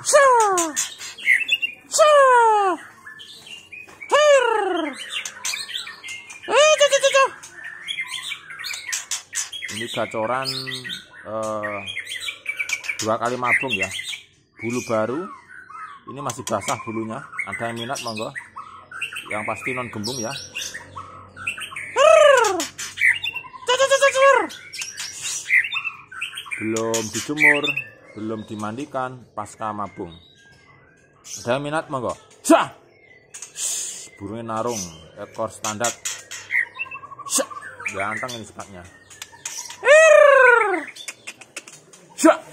Ini gacoran eh, dua kali mabung ya. Bulu baru. Ini masih basah bulunya. Ada yang minat monggo. Yang pasti non gembung ya. belum dijemur belum dimandikan pasca mabung. Ada minat monggo. cah Burungnya narung, ekor standar. cah Ganteng ini sepatnya. Cah.